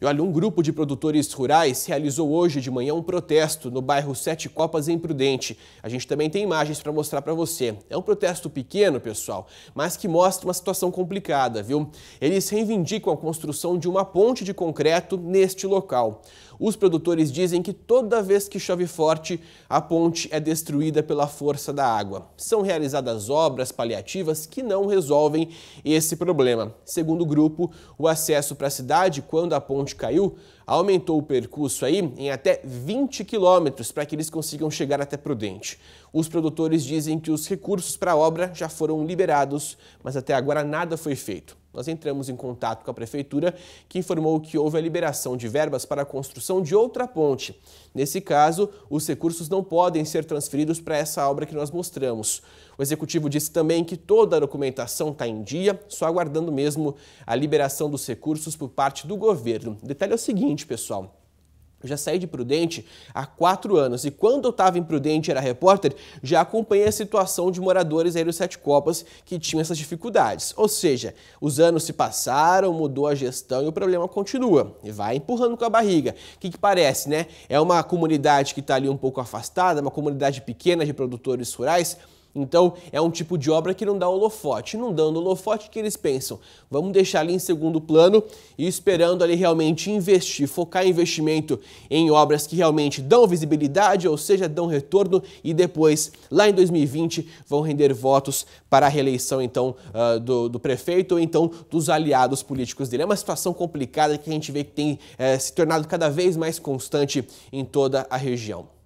E olha, um grupo de produtores rurais realizou hoje de manhã um protesto no bairro Sete Copas, em Prudente. A gente também tem imagens para mostrar para você. É um protesto pequeno, pessoal, mas que mostra uma situação complicada, viu? Eles reivindicam a construção de uma ponte de concreto neste local. Os produtores dizem que toda vez que chove forte, a ponte é destruída pela força da água. São realizadas obras paliativas que não resolvem esse problema. Segundo o grupo, o acesso para a cidade, quando a ponte caiu, aumentou o percurso aí em até 20 quilômetros para que eles consigam chegar até Prudente. Os produtores dizem que os recursos para a obra já foram liberados, mas até agora nada foi feito nós entramos em contato com a prefeitura, que informou que houve a liberação de verbas para a construção de outra ponte. Nesse caso, os recursos não podem ser transferidos para essa obra que nós mostramos. O executivo disse também que toda a documentação está em dia, só aguardando mesmo a liberação dos recursos por parte do governo. O detalhe é o seguinte, pessoal. Eu já saí de Prudente há quatro anos e quando eu estava em Prudente era repórter, já acompanhei a situação de moradores aí do Sete Copas que tinham essas dificuldades. Ou seja, os anos se passaram, mudou a gestão e o problema continua e vai empurrando com a barriga. O que, que parece, né? É uma comunidade que está ali um pouco afastada, uma comunidade pequena de produtores rurais então, é um tipo de obra que não dá holofote. Não dando holofote, o que eles pensam? Vamos deixar ali em segundo plano e esperando ali realmente investir, focar investimento em obras que realmente dão visibilidade, ou seja, dão retorno e depois, lá em 2020, vão render votos para a reeleição, então, ah, do, do prefeito ou então dos aliados políticos dele. É uma situação complicada que a gente vê que tem eh, se tornado cada vez mais constante em toda a região.